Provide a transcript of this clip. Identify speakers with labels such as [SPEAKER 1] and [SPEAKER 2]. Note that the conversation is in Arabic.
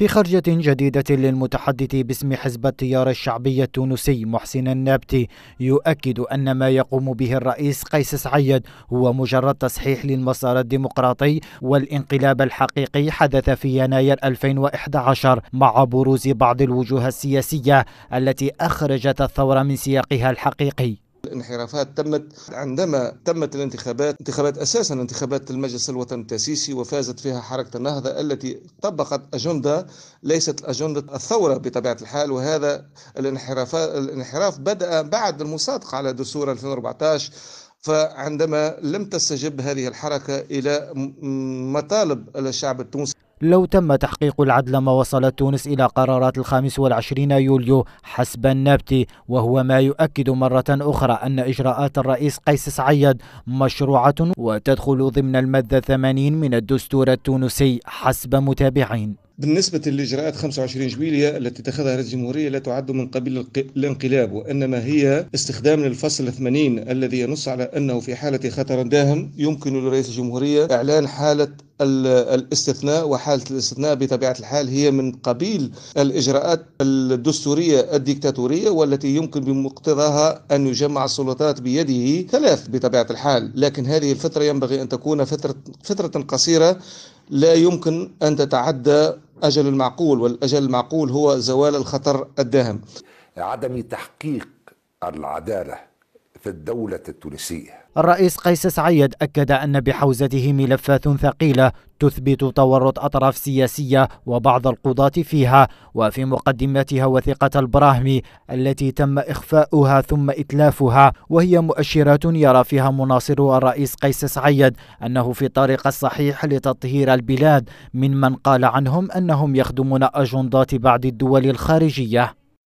[SPEAKER 1] في خرجة جديدة للمتحدث باسم حزب التيار الشعبي التونسي محسن النابتي يؤكد أن ما يقوم به الرئيس قيس سعيد هو مجرد تصحيح للمسار الديمقراطي والانقلاب الحقيقي حدث في يناير 2011 مع بروز بعض الوجوه السياسية التي أخرجت الثورة من سياقها الحقيقي
[SPEAKER 2] الانحرافات تمت عندما تمت الانتخابات انتخابات اساسا انتخابات المجلس الوطني التاسيسي وفازت فيها حركه النهضه التي طبقت اجنده ليست اجنده الثوره بطبيعه الحال وهذا الانحراف الانحراف بدا بعد المصادقه على دستور 2014 فعندما لم تستجب هذه الحركه الى مطالب الشعب التونسي
[SPEAKER 1] لو تم تحقيق العدل ما وصلت تونس إلى قرارات الخامس والعشرين يوليو حسب النبتي وهو ما يؤكد مرة أخرى أن إجراءات الرئيس قيس سعيد مشروعة وتدخل ضمن المادة 80 من الدستور التونسي حسب متابعين
[SPEAKER 2] بالنسبة للإجراءات 25 جويلية التي اتخذها رئيس الجمهورية لا تعد من قبيل الانقلاب وإنما هي استخدام للفصل 80 الذي ينص على أنه في حالة خطر داهم يمكن لرئيس الجمهورية إعلان حالة الاستثناء وحالة الاستثناء بطبيعة الحال هي من قبيل الإجراءات الدستورية الديكتاتورية والتي يمكن بمقتضاها أن يجمع السلطات بيده ثلاث بطبيعة الحال لكن هذه الفترة ينبغي أن تكون فترة, فترة قصيرة لا يمكن أن تتعدى الأجل المعقول والأجل المعقول هو زوال الخطر الداهم عدم تحقيق
[SPEAKER 1] العداله في الدولة التونسية الرئيس قيس سعيد أكد أن بحوزته ملفات ثقيلة تثبت تورط أطراف سياسية وبعض القضاة فيها وفي مقدمتها وثيقة البراهمي التي تم إخفاؤها ثم إتلافها وهي مؤشرات يرى فيها مناصر الرئيس قيس سعيد أنه في الطريق الصحيح لتطهير البلاد من من قال عنهم أنهم يخدمون أجندات بعض الدول الخارجية